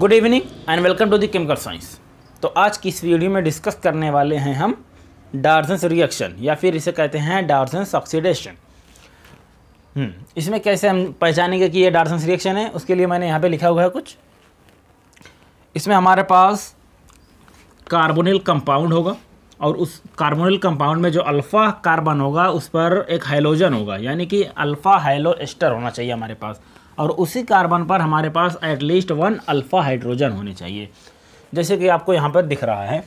Good evening and welcome to the chemical science तो आज की इस वीडियो में डिस्कस करने वाले हैं हम डार्जेंस रिएक्शन या फिर इसे कहते हैं डार्जेंस हम्म, ऑक्सीडेशन इसमें कैसे हम पहचानेंगे कि ये डार्जेंस रिएक्शन है उसके लिए मैंने यहाँ पे लिखा हुआ है कुछ इसमें हमारे पास कार्बोनिल कंपाउंड होगा और उस कार्बोनिल कंपाउंड में जो अल्फ़ा कार्बन होगा उस पर एक हाइलोजन होगा यानी कि अल्फ़ा हाइलो एस्टर होना चाहिए हमारे पास और उसी कार्बन पर हमारे पास एटलीस्ट वन अल्फ़ा हाइड्रोजन होने चाहिए जैसे कि आपको यहाँ पर दिख रहा है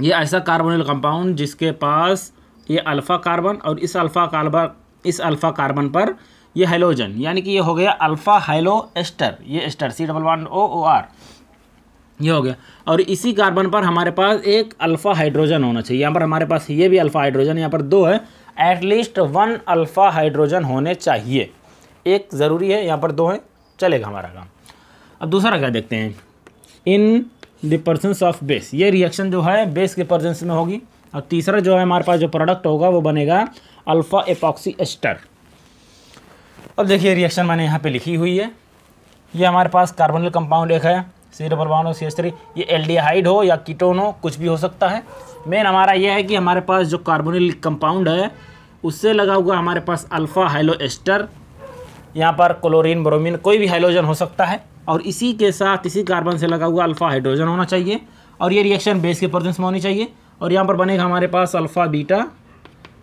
ये ऐसा कार्बोनिल कंपाउंड जिसके पास ये अल्फ़ा कार्बन और इस अल्फ़ा कार्बन इस अल्फ़ा कार्बन पर ये हेलोजन यानी कि ये हो गया अल्फ़ा हेलो एस्टर ये ester C double one O O R ये हो गया और इसी कार्बन पर हमारे पास एक अल्फ़ा हाइड्रोजन होना चाहिए यहाँ पर हमारे पास ये भी अल्फ़ा हाइड्रोजन यहाँ पर दो है एटलीस्ट वन अल्फ़ा हाइड्रोजन होने चाहिए एक ज़रूरी है यहाँ पर दो है चलेगा हमारा काम अब दूसरा क्या देखते हैं in the presence of base ये रिएक्शन जो है बेस के परसेंस में होगी और तीसरा जो है हमारे पास जो प्रोडक्ट होगा वो बनेगा अल्फ़ा एपॉक्सी एस्टर अब देखिए रिएक्शन मैंने यहाँ पे लिखी हुई है ये हमारे पास कार्बोनिल कंपाउंड एक है C double one C three ये एल हो या कीटोन हो कुछ भी हो सकता है मेन हमारा ये है कि हमारे पास जो कार्बोनिल कंपाउंड है उससे लगा हुआ हमारे पास अल्फ़ा हाइलो एस्टर यहाँ पर क्लोरीन ब्रोमीन कोई भी हाइड्रोजन हो सकता है और इसी के साथ इसी कार्बन से लगा हुआ अल्फ़ा हाइड्रोजन होना चाहिए और ये रिएक्शन बेस के प्रदेश में होनी चाहिए और यहाँ पर बनेगा हमारे पास alpha beta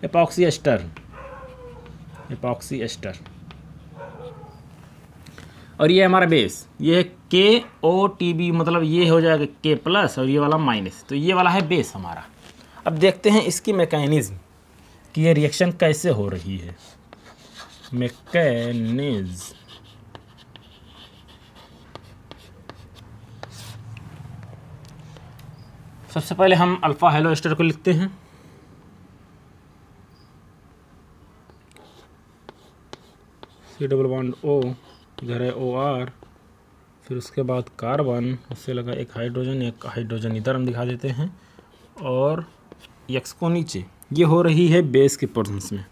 epoxy ester epoxy ester और ये हमारा बेस ये है के ओ टी बी मतलब ये हो जाएगा के प्लस और ये वाला माइनस तो ये वाला है बेस हमारा अब देखते हैं इसकी मैकेनिज़्म कि ये रिएक्शन कैसे हो रही है मैकेनिज सबसे पहले हम अल्फ़ा हेलो एस्टर को लिखते हैं सी डबल बॉन्ड ओ इधर है ओ आर फिर उसके बाद कार्बन उससे लगा एक हाइड्रोजन एक हाइड्रोजन इधर हम दिखा देते हैं और यक्स को नीचे ये हो रही है बेस के पोर्सन्स में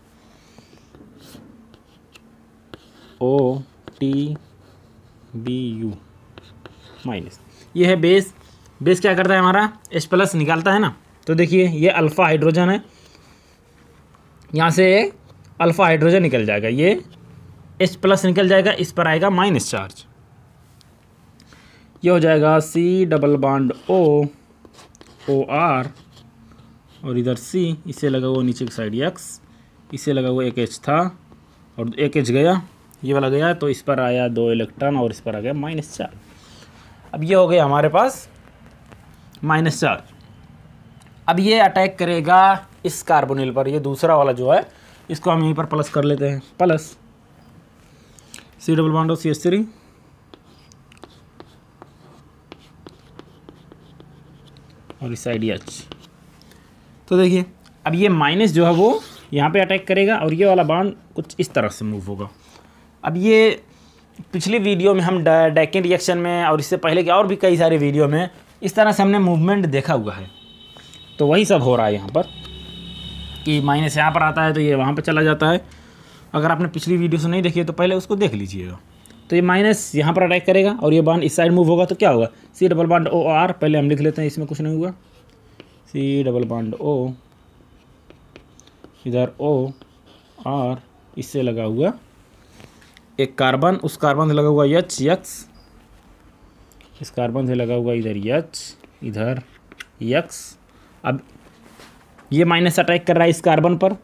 O T B U minus ये है बेस बेस क्या करता है हमारा एच प्लस निकालता है ना तो देखिए ये अल्फ़ा हाइड्रोजन है यहाँ से अल्फ़ा हाइड्रोजन निकल जाएगा ये एच प्लस निकल जाएगा इस पर आएगा माइनस चार्ज ये हो जाएगा सी डबल बाड ओ ओ आर और इधर सी इसे लगा हुआ नीचे की साइड एक्स इसे लगा हुआ एक एच था और एक एच गया ये वाला गया तो इस पर आया दो इलेक्ट्रॉन और इस पर आ गया माइनस चार अब ये हो गया हमारे पास माइनस चार अब ये अटैक करेगा इस कार्बोनिल पर ये दूसरा वाला जो है इसको हम यहीं पर प्लस कर लेते हैं plus C double bond O C S three और इस साइड एच तो देखिए अब ये माइनस जो है वो यहाँ पे अटैक करेगा और ये वाला बाउंड कुछ इस तरह से मूव होगा अब ये पिछली वीडियो में हम डैकिन रिएक्शन में और इससे पहले के और भी कई सारे वीडियो में इस तरह से हमने मूवमेंट देखा हुआ है तो वही सब हो रहा है यहाँ पर कि माइनस यहाँ पर आता है तो ये वहाँ पर चला जाता है अगर आपने पिछली वीडियो से नहीं देखी है तो पहले उसको देख लीजिएगा तो ये माइनस यहाँ पर अटैक करेगा और ये बांड इस साइड मूव होगा तो क्या होगा C double bond O R पहले हम लिख लेते हैं इसमें कुछ नहीं हुआ सी डबल बांड ओ इधर ओ आर इससे लगा हुआ एक कार्बन उस कार्बन से लगा हुआ यच यक्स इस कार्बन से लगा हुआ इधर यच इधर यक्स अब ये माइनस अटैक कर रहा है इस कार्बन पर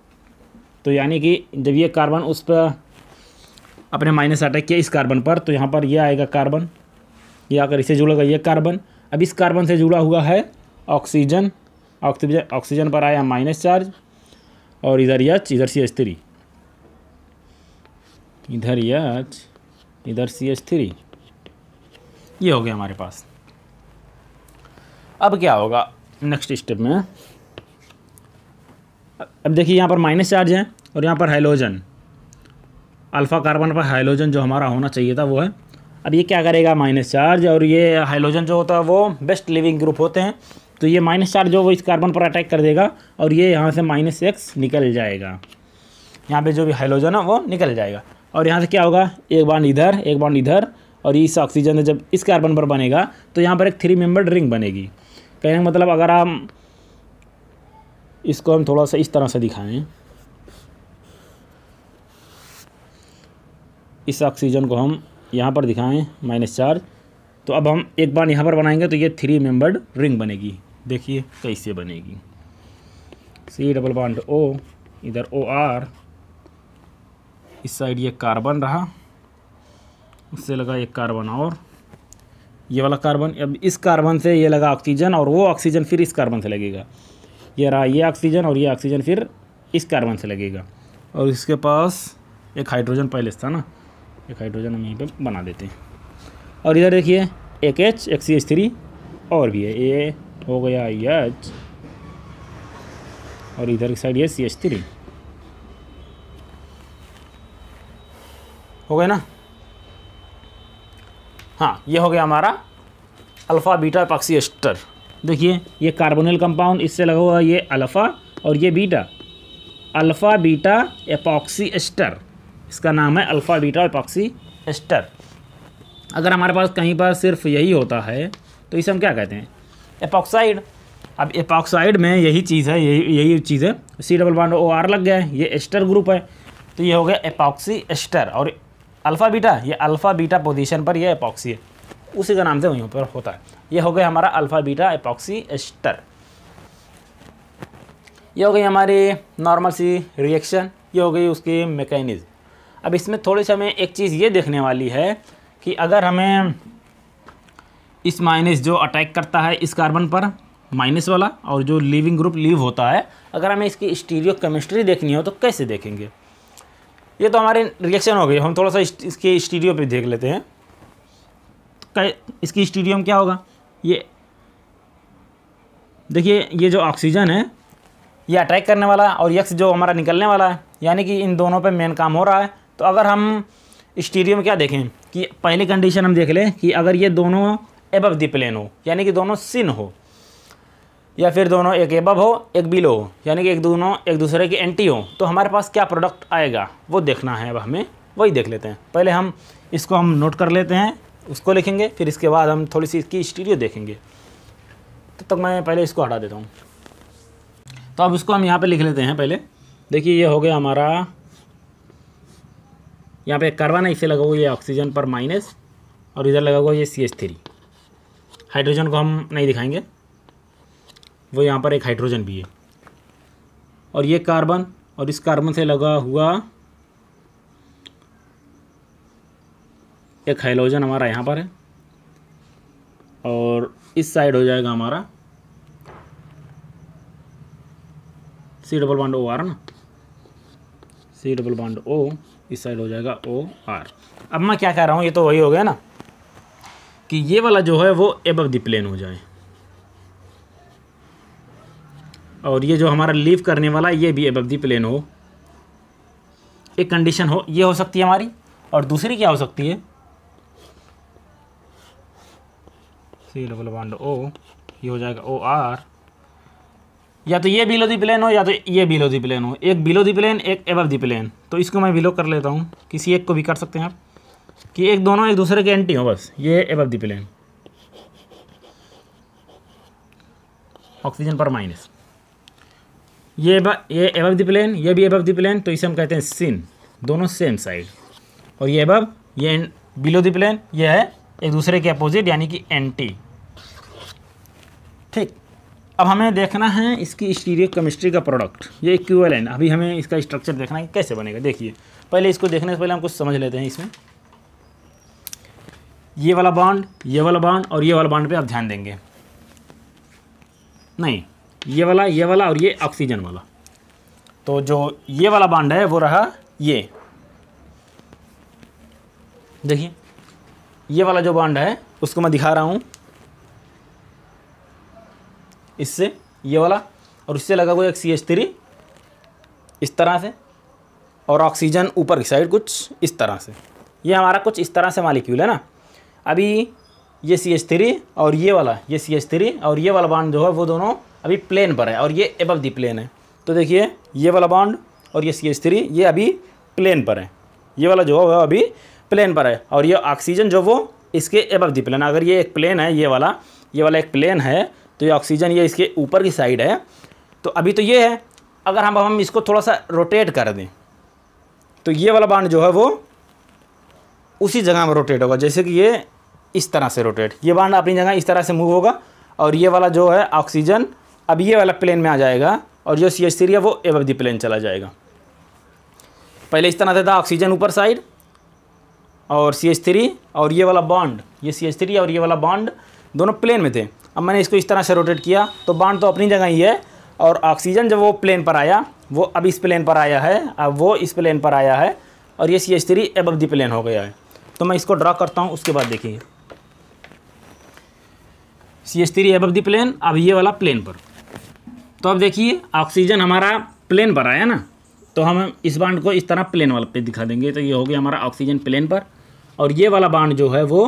तो यानी कि जब ये कार्बन उस पर अपने माइनस अटैक किया इस कार्बन पर तो यहाँ पर यह आएगा कार्बन ये आकर जुड़ा जुड़ेगा ये कार्बन अब इस कार्बन से जुड़ा हुआ है ऑक्सीजन ऑक्सीजन ऑक्सीजन पर आया माइनस चार्ज और इधर यच इधर सी एच थ्री इधर ये एच इधर सी एच थ्री ये हो गया हमारे पास अब क्या होगा नेक्स्ट स्टेप में अब देखिए यहाँ पर माइनस चार्ज है और यहाँ पर हाइलोजन अल्फ़ा कार्बन पर हाइलोजन जो हमारा होना चाहिए था वो है अब ये क्या करेगा माइनस चार्ज और ये हाइलोजन जो होता है वो बेस्ट लिविंग ग्रुप होते हैं तो ये माइनस चार्ज जो वो इस कार्बन पर अटैक कर देगा और ये यहाँ से माइनस एक्स निकल जाएगा यहाँ पे जो भी हाइलोजन है वो निकल जाएगा और यहाँ से क्या होगा एक बॉन्ड इधर एक बॉन्ड इधर और इस ऑक्सीजन जब इस कार्बन पर बनेगा तो यहाँ पर एक थ्री मेम्बर रिंग बनेगी कहने का मतलब अगर हम इसको हम थोड़ा सा इस तरह से दिखाएं इस ऑक्सीजन को हम यहाँ पर दिखाएं माइनस चार्ज तो अब हम एक बार यहाँ पर बनाएंगे तो ये थ्री मेम्बर्ड रिंग बनेगी देखिए कैसे बनेगी सी डबल बॉन्ड ओ इधर ओ आर इस साइड ये कार्बन रहा उससे लगा एक कार्बन और ये वाला कार्बन अब इस कार्बन से ये लगा ऑक्सीजन और वो ऑक्सीजन फिर इस कार्बन से लगेगा ये रहा ये ऑक्सीजन और ये ऑक्सीजन फिर इस कार्बन से लगेगा और इसके पास एक हाइड्रोजन पहले था ना एक हाइड्रोजन हम यहीं पर बना देते हैं और इधर देखिए एक एच एक सी एच थ्री और भी है ए हो गया एच और इधर की साइड ये सी एच थ्री हो गए ना हाँ ये हो गया हमारा अल्फ़ा बीटा पक्सी एस्टर देखिए ये कार्बोनिल कंपाउंड इससे लगा हुआ ये अल्फ़ा और ये beta alpha beta epoxy ester इसका नाम है अल्फ़ा बीटा एपॉक्सी एस्टर अगर हमारे पास कहीं पर सिर्फ यही होता है तो इसे हम क्या कहते हैं एपॉक्साइड अब एपॉक्साइड में यही चीज़ है यही यही चीज़ है C double bond O R लग गया है ये एस्टर ग्रुप है तो ये हो गया एपॉक्सी एस्टर और अल्फ़ा बीटा ये अल्फ़ा बीटा पोजीशन पर यह अपॉक्सी है उसी का नाम से वहीं पर होता है ये हो गया हमारा अल्फ़ा बीटा एपॉक्सी एस्टर ये हो गई हमारी नॉर्मल सी रिएक्शन ये हो गई उसकी मेकेनिज्म अब इसमें थोड़ी सी हमें एक चीज़ ये देखने वाली है कि अगर हमें इस माइनस जो अटैक करता है इस कार्बन पर माइनस वाला और जो लीविंग ग्रुप लीव होता है अगर हमें इसकी स्टीरियो केमिस्ट्री देखनी हो तो कैसे देखेंगे ये तो हमारे रिएक्शन हो गई हम थोड़ा सा इसके स्टीडियो पे देख लेते हैं इसकी स्टीडियो में क्या होगा ये देखिए ये जो ऑक्सीजन है ये अटैक करने वाला और यक्स जो हमारा निकलने वाला है यानी कि इन दोनों पे मेन काम हो रहा है तो अगर हम स्टीडियो में क्या देखें कि पहली कंडीशन हम देख लें कि अगर ये दोनों एबव द प्लेन हो यानी कि दोनों सिन हो या फिर दोनों एक एबब हो एक बिलो हो यानी कि एक दोनों एक दूसरे के एंटी हो तो हमारे पास क्या प्रोडक्ट आएगा वो देखना है अब हमें वही देख लेते हैं पहले हम इसको हम नोट कर लेते हैं उसको लिखेंगे फिर इसके बाद हम थोड़ी सी इसकी स्टीरियो देखेंगे तो तब तो तक मैं पहले इसको हटा देता हूँ तो अब इसको हम यहाँ पर लिख लेते हैं पहले देखिए ये हो गया हमारा यहाँ पर कार्बन है इसे लगा हुआ ये ऑक्सीजन पर माइनस और इधर लगा हुआ ये सी थ्री हाइड्रोजन को हम नहीं दिखाएंगे वो यहाँ पर एक हाइड्रोजन भी है और ये कार्बन और इस कार्बन से लगा हुआ एक हाइलोजन हमारा यहाँ पर है और इस साइड हो जाएगा हमारा C double bond O R ना सी डबल बॉन्ड ओ इस साइड हो जाएगा ओ आर अब मैं क्या कह रहा हूँ ये तो वही हो गया ना कि ये वाला जो है वो एब द प्लेन हो जाए और ये जो हमारा लीव करने वाला ये भी एब दी प्लेन हो एक कंडीशन हो ये हो सकती है हमारी और दूसरी क्या हो सकती है सी डबल वन ओ ये हो जाएगा ओ आर या तो ये बिलो दी प्लेन हो या तो ये बिलो दी प्लेन हो एक बिलो दी प्लेन एक एबव दी प्लेन तो इसको मैं बिलो कर लेता हूँ किसी एक को भी कर सकते हैं आप कि एक दोनों एक दूसरे के एंटी हो बस ये एबव दी प्लेन ऑक्सीजन पर माइनस ये ये एबव द प्लेन ये भी एबव द प्लेन तो इसे हम कहते हैं सिन दोनों सेम साइड और ये एबव ये बिलो द प्लेन ये है एक दूसरे के अपोजिट यानी कि एंटी ठीक अब हमें देखना है इसकी स्टीरियो केमिस्ट्री का प्रोडक्ट ये एन अभी हमें इसका स्ट्रक्चर देखना है कैसे बनेगा देखिए पहले इसको देखने से पहले हम कुछ समझ लेते हैं इसमें ये वाला बॉन्ड ये वाला बॉन्ड और ये वाला बॉन्ड पर आप ध्यान देंगे नहीं ये वाला ये वाला और ये ऑक्सीजन वाला तो जो ये वाला बांड है वो रहा ये देखिए ये वाला जो बांड है उसको मैं दिखा रहा हूँ इससे ये वाला और उससे लगा हुआ एक सी एच थ्री इस तरह से और ऑक्सीजन ऊपर की साइड कुछ इस तरह से ये हमारा कुछ इस तरह से मालिक्यूल है ना अभी ये सी एच थ्री और ये वाला ये सी एच थ्री और ये वाला बांड जो है वो दोनों अभी प्लेन पर है और ये एबव दी प्लेन है तो देखिए ये वाला बॉन्ड और ये सी एच थ्री ये अभी प्लेन पर है ये वाला जो है अभी प्लेन पर है और ये ऑक्सीजन जो वो इसके एबव दी प्लेन अगर ये एक प्लेन है ये वाला ये वाला एक प्लेन है तो ये ऑक्सीजन ये इसके ऊपर की साइड है तो अभी तो ये है अगर हम हम इसको थोड़ा सा रोटेट कर दें तो ये वाला बॉन्ड जो है वो उसी जगह में रोटेट होगा जैसे कि ये इस तरह से रोटेट ये बाड अपनी जगह इस तरह से मूव होगा और ये वाला जो है ऑक्सीजन अब ये वाला प्लेन में आ जाएगा और जो सी एच थ्री है वो एब दी प्लेन चला जाएगा पहले इस तरह था ऑक्सीजन ऊपर साइड और सी एच थ्री और ये वाला बॉन्ड ये सी एच थ्री और ये वाला बॉन्ड दोनों प्लेन में थे अब मैंने इसको इस तरह से रोटेट किया तो बॉन्ड तो अपनी जगह ही है और ऑक्सीजन जब वो प्लेन पर आया वो अब इस प्लेन पर आया है अब वो इस प्लेन पर आया है और ये सी एच थ्री एब दी प्लेन हो गया है तो मैं इसको ड्रा करता हूँ उसके बाद देखिए सी एच थ्री एब दी प्लेन अब ये वाला प्लेन पर तो अब देखिए ऑक्सीजन हमारा प्लेन पर आया ना तो हम इस बाड को इस तरह प्लेन वाला पे दिखा देंगे तो ये हो गया हमारा ऑक्सीजन प्लेन पर और ये वाला बाड जो है वो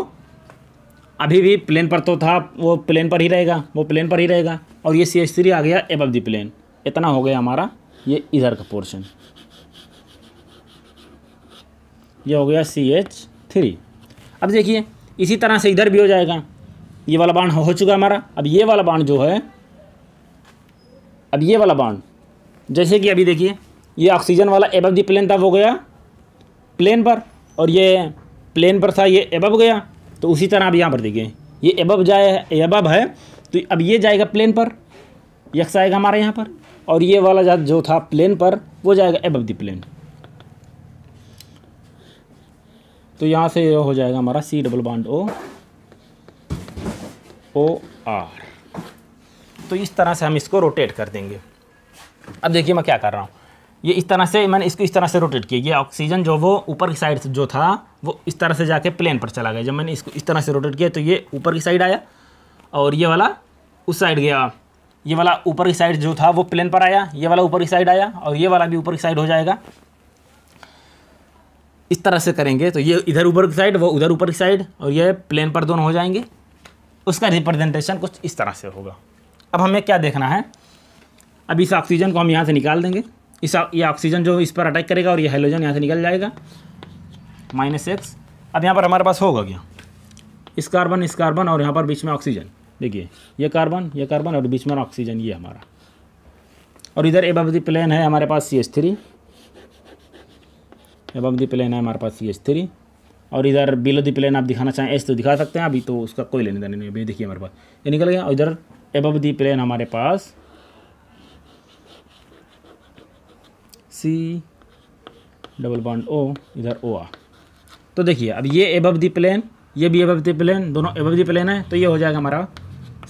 अभी भी प्लेन पर तो था वो प्लेन पर ही रहेगा वो प्लेन पर ही रहेगा और ये सी एच थ्री आ गया एबव दी प्लेन इतना हो गया हमारा ये इधर का पोर्शन ये हो गया सी एच थ्री अब देखिए इसी तरह से इधर भी हो जाएगा ये वाला बाण हो चुका हमारा अब ये वाला बाण जो है अब ये वाला बाड जैसे कि अभी देखिए ये ऑक्सीजन वाला एबव दी प्लेन था वो गया प्लेन पर और ये प्लेन पर था ये एबव गया तो उसी तरह आप यहाँ पर देखिए ये एबव जाए एबव है तो अब ये जाएगा प्लेन पर यक्स आएगा हमारे यहाँ पर और ये वाला जो था प्लेन पर वो जाएगा एबव दी प्लेन तो यहाँ से हो जाएगा हमारा सी डबल बाड ओ ओ आर तो इस तरह से हम इसको रोटेट कर देंगे अब देखिए मैं क्या कर रहा हूँ ये इस तरह से मैंने इसको इस तरह से रोटेट किया ये ऑक्सीजन जो वो ऊपर की साइड जो था वो इस तरह से जाके प्लेन पर चला गया जब मैंने इसको इस तरह से रोटेट किया तो ये ऊपर की साइड आया और ये वाला उस साइड गया ये वाला ऊपर की साइड जो था वो प्लेन पर आया ये वाला ऊपर की साइड आया और ये वाला भी ऊपर की साइड हो जाएगा इस तरह से करेंगे तो ये इधर ऊपर की साइड वो उधर ऊपर की साइड और ये प्लेन पर दोनों हो जाएंगे उसका रिप्रेजेंटेशन कुछ इस तरह से होगा अब हमें क्या देखना है अब इस ऑक्सीजन को हम यहाँ से निकाल देंगे इस ये ऑक्सीजन जो इस पर अटैक करेगा और ये हाइड्रोजन यहाँ से निकल जाएगा माइनस एक्स अब यहाँ पर हमारे पास होगा क्या इस कार्बन इस कार्बन और यहाँ पर बीच में ऑक्सीजन देखिए ये कार्बन ये कार्बन और बीच में ऑक्सीजन ये हमारा और इधर एब ऑफ प्लेन है हमारे पास सी एच थ्री एब ऑफ प्लेन है हमारे पास सी एच थ्री और इधर बिलो द प्लेन आप दिखाना चाहें एस तो दिखा सकते हैं अभी तो उसका कोई लेने देने नहीं अभी देखिए हमारे पास ये निकल गया और इधर एबव दी प्लेन हमारे पास सी डबल बॉन्ड ओ इधर ओ आ तो देखिए अब ये एबव दी प्लेन ये भी एबव दी प्लेन दोनों एबव दी प्लेन है तो ये हो जाएगा हमारा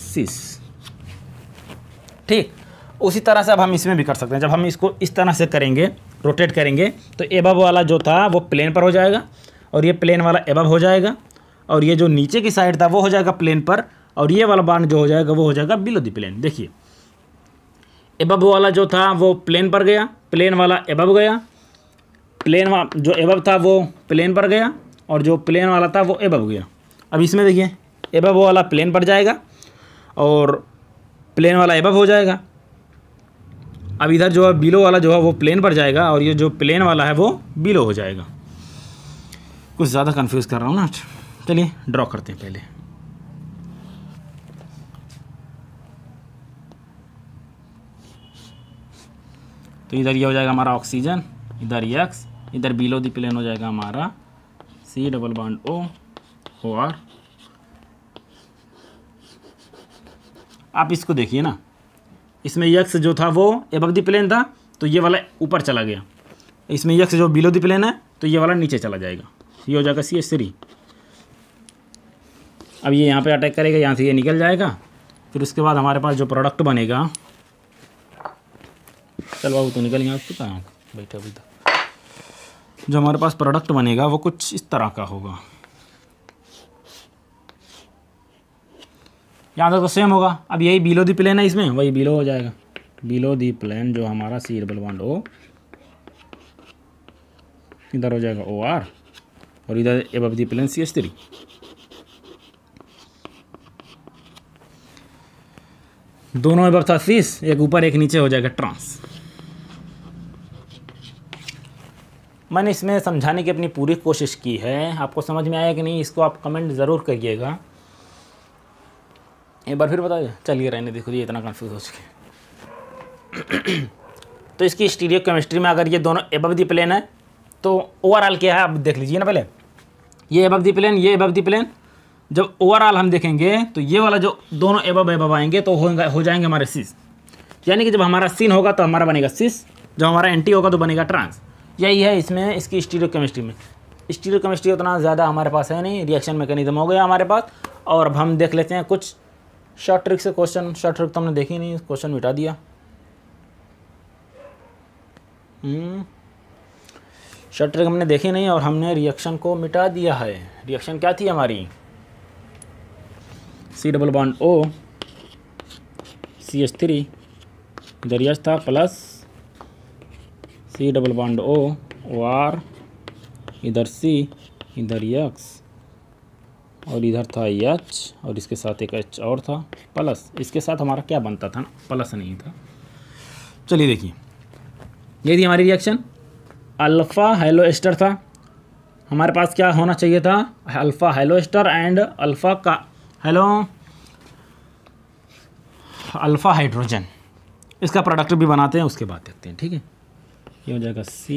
सिस ठीक उसी तरह से अब हम इसमें भी कर सकते हैं जब हम इसको इस तरह से करेंगे रोटेट करेंगे तो एबव वाला जो था वो प्लेन पर हो जाएगा और ये प्लेन वाला एबव हो जाएगा और ये जो नीचे की साइड था वो हो जाएगा प्लेन पर और ये वाला बांड जो हो जाएगा वो हो जाएगा बिलो दी प्लेन देखिए एबब वाला जो था वो प्लेन पर गया प्लेन वाला एबब गया प्लेन वाला जो एबब था वो प्लेन पर गया और जो प्लेन वाला था वो एबब गया अब इसमें देखिए एबब वाला प्लेन पर जाएगा और प्लेन वाला एबब हो जाएगा अब इधर जो है बिलो वाला जो है वो प्लेन पर जाएगा और ये जो प्लेन वाला है वो बिलो हो जाएगा कुछ ज़्यादा कन्फ्यूज़ कर रहा हूँ ना चलिए ड्रॉ करते हैं पहले तो इधर ये हो जाएगा हमारा ऑक्सीजन इधर यक्स इधर बिलो दी प्लेन हो जाएगा हमारा सी डबल बॉन्ड ओ और आप इसको देखिए ना इसमें यक्स जो था वो एबव दी प्लेन था तो ये वाला ऊपर चला गया इसमें यक्स जो बिलो दी प्लेन है तो ये वाला नीचे चला जाएगा ये हो जाएगा सी एस थ्री अब ये यहाँ पे अटैक करेगा यहाँ से ये निकल जाएगा फिर उसके बाद हमारे पास जो प्रोडक्ट बनेगा चल बाबू तो निकल गया पता है बैठा बैठा जो हमारे पास प्रोडक्ट बनेगा वो कुछ इस तरह का होगा यहाँ तक तो सेम होगा अब यही बिलो दी प्लेन है इसमें वही बिलो हो जाएगा बिलो दी प्लेन जो हमारा सीर बलवान हो इधर हो जाएगा ओ आर और इधर above the plane C S three दोनों एबव था सीस एक ऊपर एक नीचे हो जाएगा ट्रांस मैंने इसमें समझाने की अपनी पूरी कोशिश की है आपको समझ में आया कि नहीं इसको आप कमेंट ज़रूर करिएगा एक बार फिर बता चलिए रहने देखो ये इतना कन्फ्यूज़ हो चुके तो इसकी स्टीरियो केमिस्ट्री में अगर ये दोनों एबव दी प्लेन है तो ओवरऑल क्या है आप देख लीजिए ना पहले ये एबव दी प्लेन ये एबव दी प्लेन जब ओवरऑल हम देखेंगे तो ये वाला जो दोनों एबव एबव आएंगे तो हो जाएंगे हमारे सिस यानी कि जब हमारा सीन होगा तो हमारा बनेगा सिस जब हमारा एंटी होगा तो बनेगा ट्रांस यही है इसमें इसकी स्टीरियो केमिस्ट्री में स्टीरियो केमिस्ट्री उतना ज़्यादा हमारे पास है नहीं रिएक्शन मैकेनिज्म हो गया हमारे पास और अब हम देख लेते हैं कुछ शॉर्ट ट्रिक से क्वेश्चन शॉर्ट ट्रिक तो हमने देखी नहीं क्वेश्चन मिटा दिया शॉर्ट हम्म। ट्रिक हमने देखी नहीं और हमने रिएक्शन को मिटा दिया है रिएक्शन क्या थी हमारी C double bond O C H three दरियाज था plus C double bond O O R इधर सी इधर यक्स e और इधर था एच e और इसके साथ एक एच और था प्लस इसके साथ हमारा क्या बनता था ना प्लस नहीं था चलिए देखिए ये थी हमारी रिएक्शन अल्फ़ा हेलो एस्टर था हमारे पास क्या होना चाहिए था alpha halo ester and alpha का हेलो अल्फ़ा हाइड्रोजन इसका प्रोडक्ट भी बनाते हैं उसके बाद देखते हैं ठीक है ये हो जाएगा सी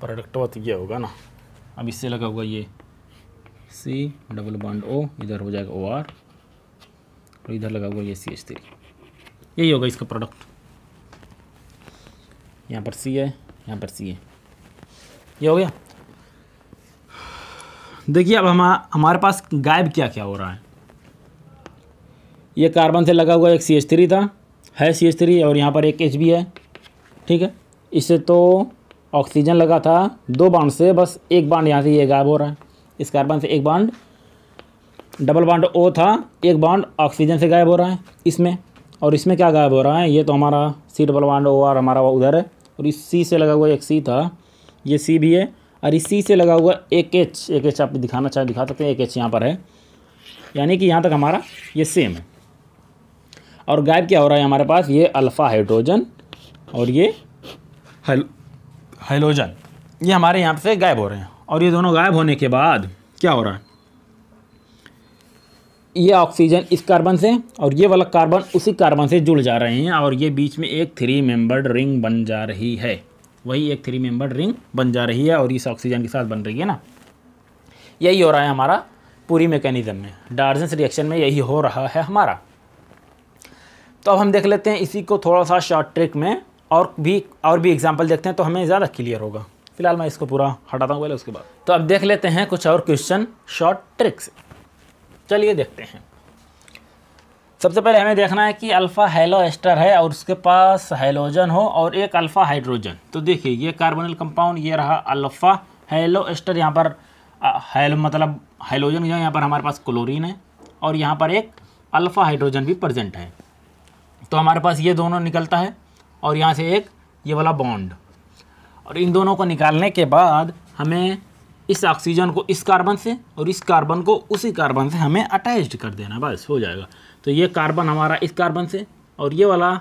प्रोडक्ट बात ये होगा ना अब इससे लगा हुआ ये सी डबल बॉन्ड ओ इधर हो जाएगा ओ आर और इधर लगा हुआ ये सी एच थ्री यही होगा इसका प्रोडक्ट यहाँ पर सी है यहाँ पर सी है ये हो गया देखिए अब हम हमारे पास गायब क्या क्या हो रहा है ये कार्बन से लगा हुआ एक सी एच थ्री था है सी एच थ्री और यहाँ पर एक एच बी है ठीक है इससे तो ऑक्सीजन लगा था दो बाड से बस एक बाड यहाँ से ये गायब हो रहा है इस कार्बन से एक बाड डबल बाड ओ था एक बाड ऑक्सीजन से गायब हो रहा है इसमें और इसमें क्या गायब हो रहा है ये तो हमारा सी डबल बाड ओ आर हमारा उधर है और इस सी से लगा हुआ एक सी था ये सी भी है और इस सी से लगा हुआ एक एच एक एच आप दिखाना चाहें दिखा सकते हैं एक एच यहाँ पर है यानी कि यहाँ तक हमारा ये सेम है और गायब क्या हो रहा है हमारे पास ये अल्फ़ा हाइड्रोजन और ये हाइलोजन ये हमारे यहाँ से गायब हो रहे हैं और ये दोनों गायब होने के बाद क्या हो रहा है ये ऑक्सीजन इस कार्बन से और ये वाला कार्बन उसी कार्बन से जुड़ जा रहे हैं और ये बीच में एक थ्री मेंबर्ड रिंग बन जा रही है वही एक थ्री मेंबर्ड रिंग बन जा रही है और इस ऑक्सीजन के साथ बन रही है ना यही हो रहा है हमारा पूरी मैकेनिज़्म में डार्जेंस रिएक्शन में यही हो रहा है हमारा तो अब हम देख लेते हैं इसी को थोड़ा सा शॉर्ट ट्रिक में और भी और भी एग्जाम्पल देखते हैं तो हमें ज़्यादा क्लियर होगा फिलहाल मैं इसको पूरा हटाता हूँ पहले उसके बाद तो अब देख लेते हैं कुछ और क्वेश्चन शॉर्ट ट्रिक से चलिए देखते हैं सबसे पहले हमें देखना है कि अल्फ़ा हेलो एस्टर है और उसके पास हेलोजन हो और एक अल्फ़ा हाइड्रोजन तो देखिए ये कार्बोनल कंपाउंड ये रहा अल्फ़ा हेलो एस्टर यहाँ पर हेलो मतलब हेलोजन यहाँ पर हमारे पास क्लोरीन है और यहाँ पर एक अल्फ़ा हाइड्रोजन भी प्रजेंट है तो हमारे पास ये दोनों निकलता है और यहाँ से एक ये वाला बॉन्ड और इन दोनों को निकालने के बाद हमें इस ऑक्सीजन को इस कार्बन से और इस कार्बन को उसी कार्बन से हमें अटैच्ड कर देना बस हो जाएगा तो ये कार्बन हमारा इस कार्बन से और ये वाला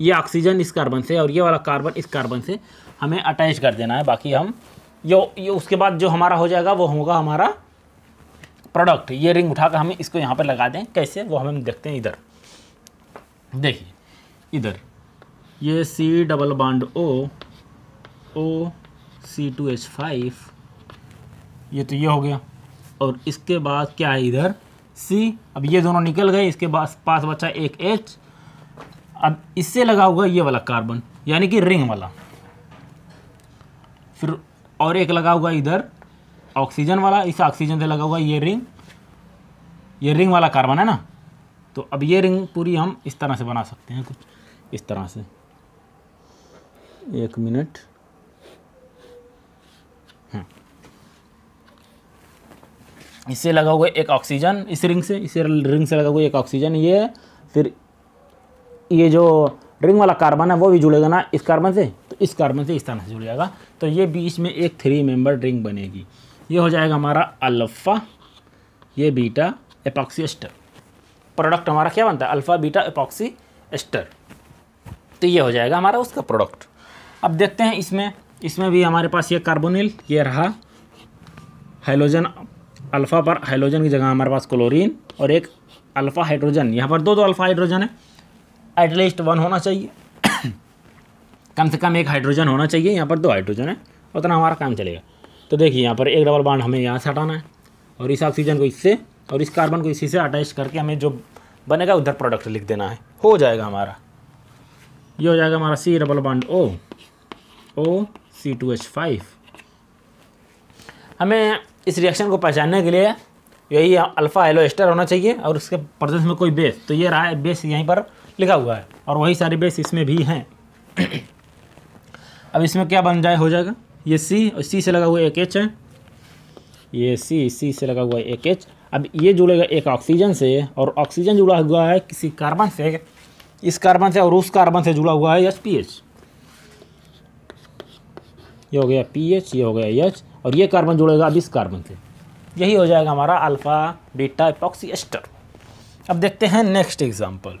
ये ऑक्सीजन इस कार्बन से और ये वाला कार्बन इस कार्बन से हमें अटैच कर देना है बाकी हम यो ये उसके बाद जो हमारा हो जाएगा वो होगा हमारा प्रोडक्ट ये रिंग उठाकर हमें इसको यहाँ पर लगा दें कैसे वो हम देखते हैं इधर देखिए इधर ये C double bond O O C two H five ये तो ये हो गया और इसके बाद क्या है इधर सी अब ये दोनों निकल गए इसके बाद पास बचा एक एच अब इससे लगा हुआ ये वाला कार्बन यानी कि रिंग वाला फिर और एक लगा हुआ इधर ऑक्सीजन वाला इस ऑक्सीजन से लगा हुआ ये रिंग ये रिंग वाला कार्बन है ना तो अब ये रिंग पूरी हम इस तरह से बना सकते हैं कुछ इस तरह से एक मिनट हाँ इससे लगा हुआ एक ऑक्सीजन इस रिंग से इस रिंग से लगा हुआ एक ऑक्सीजन ये फिर ये जो रिंग वाला कार्बन है वो भी जुड़ेगा ना इस कार्बन से तो इस कार्बन से इस तरह से जुड़ जाएगा तो ये बीच में एक थ्री मेंबर रिंग बनेगी ये हो जाएगा हमारा अल्फ़ा ये बीटा एपॉक्सी प्रोडक्ट हमारा क्या बनता है अल्फ़ा बीटा एपॉक्सी एस्टर तो ये हो जाएगा हमारा उसका प्रोडक्ट अब देखते हैं इसमें इसमें भी हमारे पास ये कार्बोनिल ये रहा हाइलोजन अल्फ़ा पर हाइलोजन की जगह हमारे पास क्लोरीन और एक अल्फ़ा हाइड्रोजन यहाँ पर दो दो अल्फ़ा हाइड्रोजन है एटलीस्ट वन होना चाहिए कम से कम एक हाइड्रोजन होना चाहिए यहाँ पर दो हाइड्रोजन है उतना हमारा काम चलेगा तो देखिए यहाँ पर एक डबल बाड हमें यहाँ से हटाना है और इस ऑक्सीजन को इससे और इस कार्बन को इसी से अटैच करके हमें जो बनेगा उधर प्रोडक्ट लिख देना है हो जाएगा हमारा ये हो जाएगा हमारा C double bond O O C two H five हमें इस रिएक्शन को पहचानने के लिए यही अल्फ़ा एलो एस्टर होना चाहिए और उसके प्रदेश में कोई बेस तो ये रहा है बेस यहीं पर लिखा हुआ है और वही सारे बेस इसमें भी हैं अब इसमें क्या बन जाए हो जाएगा ये सी और सी से लगा हुआ एक एच है ये सी सी से लगा हुआ एक एच अब ये जुड़ेगा एक ऑक्सीजन से और ऑक्सीजन जुड़ा हुआ है किसी कार्बन से इस कार्बन से और उस कार्बन से जुड़ा हुआ है एच पी एच ये हो गया पी एच ये हो गया एच और ये कार्बन जुड़ेगा अब इस कार्बन से यही हो जाएगा हमारा अल्फ़ा बीटा एपॉक्सी एस्टर अब देखते हैं नेक्स्ट एग्जाम्पल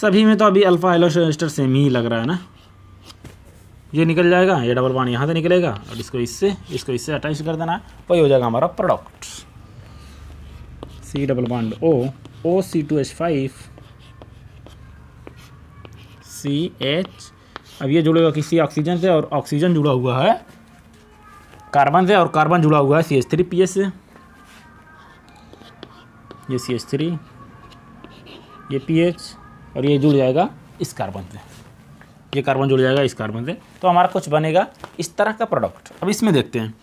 सभी में तो अभी अल्फ़ा एलोस्टर सेम ही लग रहा है ना ये निकल जाएगा ये डबल वन यहाँ से निकलेगा और इसको इससे इसको इससे अटैच कर देना वही हो जाएगा हमारा product C double bond O, O C H अब ये जुड़ेगा किसी ऑक्सीजन से और ऑक्सीजन जुड़ा हुआ है कार्बन से और कार्बन जुड़ा हुआ है C H three P S से ये सी एच थ्री ये पी एच और ये जुड़ जाएगा इस कार्बन से ये कार्बन जुड़ जाएगा इस कार्बन से तो हमारा कुछ बनेगा इस तरह का प्रोडक्ट अब इसमें देखते हैं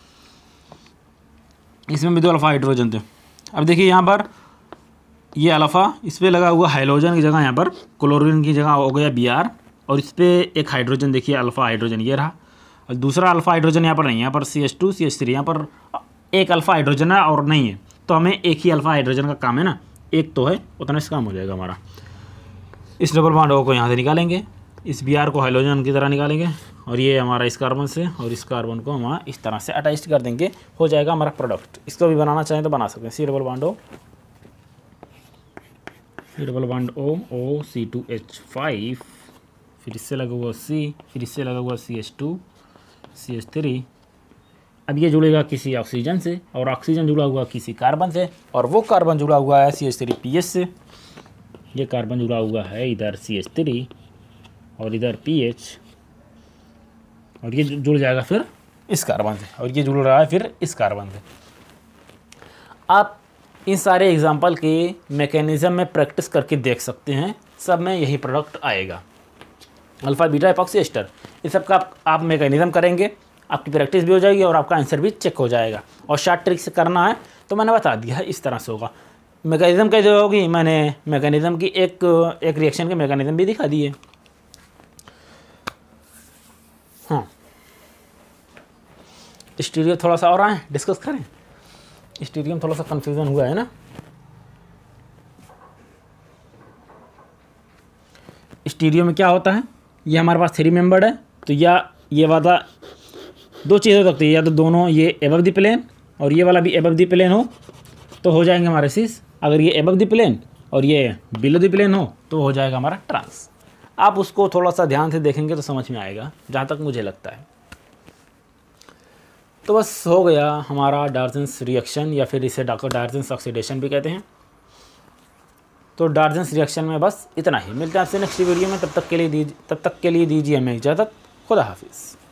इसमें भी दो अल्फा हाइड्रोजन थे अब देखिए यहाँ पर ये अल्फ़ा इस पर लगा हुआ हाइड्रोजन की जगह यहाँ पर क्लोरीन की जगह हो गया बी आर और इस पर एक हाइड्रोजन देखिए अल्फ़ा हाइड्रोजन ये रहा और दूसरा अल्फ़ा हाइड्रोजन यहाँ पर नहीं यहाँ पर C S two C S three यहाँ पर एक अल्फ़ा हाइड्रोजन है और नहीं है तो हमें एक ही अल्फ़ा हाइड्रोजन का काम है ना एक तो है उतना से काम हो जाएगा हमारा इस डबल बाड को यहाँ से निकालेंगे इस बी आर को हाइड्रोजन की तरह निकालेंगे और ये हमारा इस कार्बन से और इस कार्बन को हम इस तरह से अटैच कर देंगे हो जाएगा हमारा प्रोडक्ट इसको भी बनाना चाहें तो बना सकते हैं C double one O C double one O O C two H five फिर इससे लगा हुआ सी फिर इससे लगा हुआ C H two C H three अब ये जुड़ेगा किसी ऑक्सीजन से और ऑक्सीजन जुड़ा हुआ किसी कार्बन से और वो कार्बन जुड़ा हुआ है C H three P H से ये कार्बन जुड़ा हुआ है इधर सी एच थ्री और इधर पी एच और ये जुड़ जाएगा फिर इस कार्बन से और ये जुड़ रहा है फिर इस कार्बन से आप इन सारे एग्जाम्पल के मैकेनिज़्म में प्रैक्टिस करके देख सकते हैं सब में यही प्रोडक्ट आएगा अल्फ़ा बीटा एपॉक्सी एस्टर इस सब का आप, आप मैकेनिज़्म करेंगे आपकी प्रैक्टिस भी हो जाएगी और आपका आंसर भी चेक हो जाएगा और शार्ट ट्रिक से करना है तो मैंने बता दिया है इस तरह से होगा मैकेनिज़्म कैसे होगी मैंने मैकेनिज़्म की एक एक रिएक्शन के मैकेनिज़्म भी दिखा दिए स्टीरियो थोड़ा सा और आए डिस्कस करें स्टीरियो में थोड़ा सा कन्फ्यूज़न हुआ है ना स्टीरियो में क्या होता है ये हमारे पास थ्री मेम्बर्ड है तो या ये वाला दो चीज़ हो सकती है या तो दोनों ये एबव दी प्लेन और ये वाला भी एबव दी प्लेन हो तो हो जाएंगे हमारे सीस अगर ये एबव दी प्लेन और ये बिलो दी प्लेन हो तो हो जाएगा हमारा ट्रांस आप उसको थोड़ा सा ध्यान से देखेंगे तो समझ में आएगा जहाँ तक मुझे लगता है तो बस हो गया हमारा डार्जेंस रिएक्शन या फिर इसे डॉक्टर डार्जेंस ऑक्सीडेशन भी कहते हैं तो डार्जेंस रिएक्शन में बस इतना ही मिलते हैं आपसे नेक्स्ट वीडियो में तब तक के लिए दीजिए तब तक के लिए दीजिए हमें इजाज़त खुदा हाफिज़